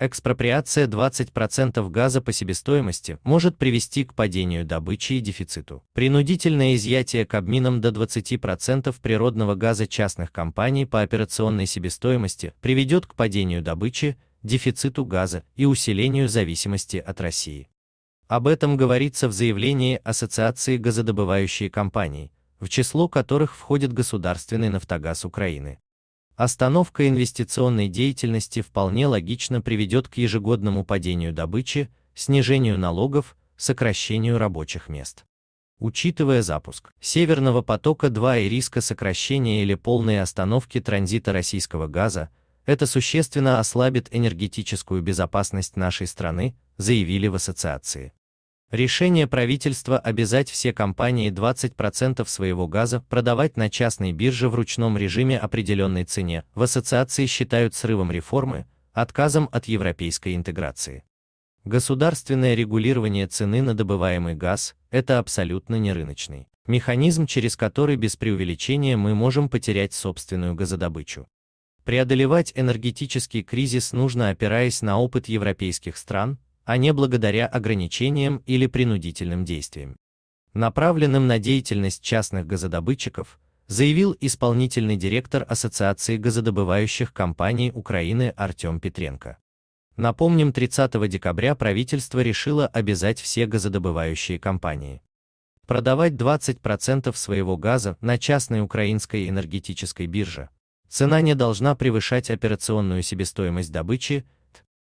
Экспроприация 20% газа по себестоимости может привести к падению добычи и дефициту. Принудительное изъятие кабмином до 20% природного газа частных компаний по операционной себестоимости приведет к падению добычи, дефициту газа и усилению зависимости от России. Об этом говорится в заявлении Ассоциации газодобывающие компаний, в число которых входит государственный нафтогаз Украины. Остановка инвестиционной деятельности вполне логично приведет к ежегодному падению добычи, снижению налогов, сокращению рабочих мест. Учитывая запуск Северного потока-2 и риска сокращения или полной остановки транзита российского газа, это существенно ослабит энергетическую безопасность нашей страны, заявили в ассоциации. Решение правительства обязать все компании 20% своего газа продавать на частной бирже в ручном режиме определенной цене в ассоциации считают срывом реформы, отказом от европейской интеграции. Государственное регулирование цены на добываемый газ – это абсолютно не рыночный механизм, через который без преувеличения мы можем потерять собственную газодобычу. Преодолевать энергетический кризис нужно опираясь на опыт европейских стран, а не благодаря ограничениям или принудительным действиям. Направленным на деятельность частных газодобытчиков, заявил исполнительный директор Ассоциации газодобывающих компаний Украины Артем Петренко. Напомним, 30 декабря правительство решило обязать все газодобывающие компании продавать 20% своего газа на частной украинской энергетической бирже. Цена не должна превышать операционную себестоимость добычи